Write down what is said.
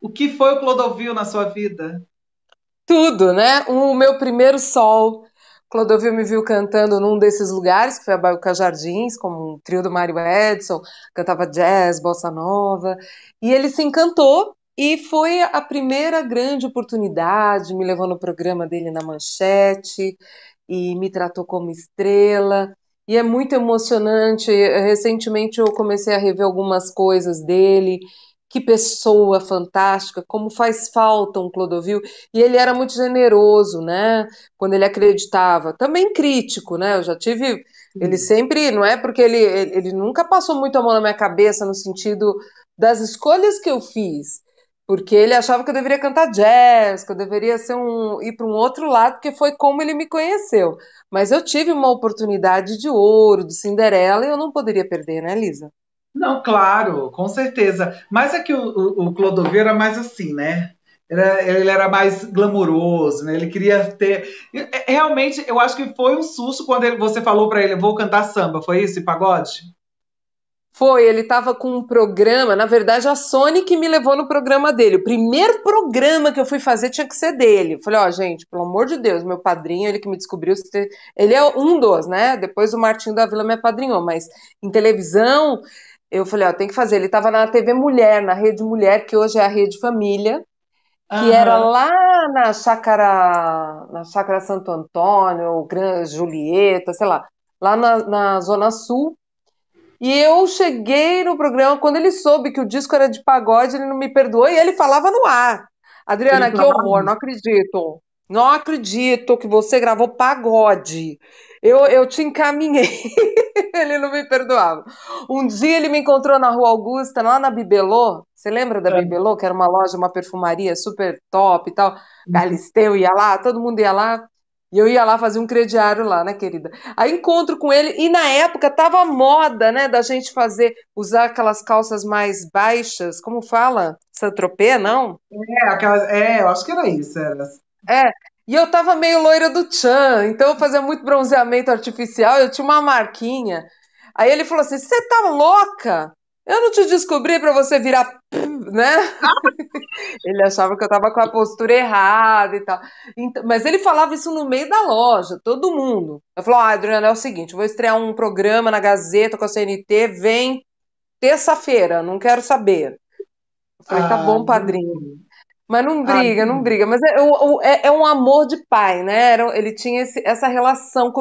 O que foi o Clodovil na sua vida? Tudo, né? O meu primeiro sol. Clodovil me viu cantando num desses lugares, que foi a Baiuca Jardins, como um trio do Mário Edson, cantava jazz, bossa nova, e ele se encantou e foi a primeira grande oportunidade, me levou no programa dele na Manchete e me tratou como estrela. E é muito emocionante. Recentemente eu comecei a rever algumas coisas dele que pessoa fantástica, como faz falta um Clodovil. E ele era muito generoso, né? Quando ele acreditava. Também crítico, né? Eu já tive. Ele sempre, não é porque ele, ele nunca passou muito a mão na minha cabeça no sentido das escolhas que eu fiz. Porque ele achava que eu deveria cantar jazz, que eu deveria ser um, ir para um outro lado, porque foi como ele me conheceu. Mas eu tive uma oportunidade de ouro, de Cinderela, e eu não poderia perder, né, Lisa? Não, claro, com certeza. Mas é que o, o, o Clodovil era mais assim, né? Era, ele era mais glamouroso, né? Ele queria ter. É, realmente, eu acho que foi um susto quando ele, você falou para ele: vou cantar samba. Foi isso, pagode? Foi, ele estava com um programa, na verdade a Sony que me levou no programa dele. O primeiro programa que eu fui fazer tinha que ser dele. falei, ó, oh, gente, pelo amor de Deus, meu padrinho, ele que me descobriu, ele é um dos, né? Depois o Martinho da Vila me apadrinhou, mas em televisão, eu falei, ó, tem que fazer. Ele estava na TV Mulher, na Rede Mulher, que hoje é a Rede Família, que uhum. era lá na Chácara, na Chácara Santo Antônio, Gran Julieta, sei lá, lá na, na Zona Sul. E eu cheguei no programa, quando ele soube que o disco era de pagode, ele não me perdoou e ele falava no ar. Adriana, que horror, não acredito. Não acredito que você gravou pagode. Eu, eu te encaminhei. ele não me perdoava. Um dia ele me encontrou na Rua Augusta, lá na Bibelô. Você lembra da é. Bibelô, que era uma loja, uma perfumaria super top e tal? Uhum. Galisteu ia lá, todo mundo ia lá. E eu ia lá fazer um crediário lá, né, querida? Aí encontro com ele, e na época tava moda, né, da gente fazer, usar aquelas calças mais baixas, como fala? Santropê, não? É, aquelas, é, eu acho que era isso, era é, e eu tava meio loira do Chan, então eu fazia muito bronzeamento artificial, eu tinha uma marquinha. Aí ele falou assim: Você tá louca? Eu não te descobri para você virar, né? ele achava que eu tava com a postura errada e tal. Então, mas ele falava isso no meio da loja, todo mundo. Eu falou: Ah, Adriana, é o seguinte, vou estrear um programa na Gazeta com a CNT, vem terça-feira, não quero saber. Eu falei: Tá bom, ah, padrinho. Mas não ah, briga, ah, não briga. Mas é, é, é, um amor de pai, né? Era, ele tinha esse, essa relação comigo.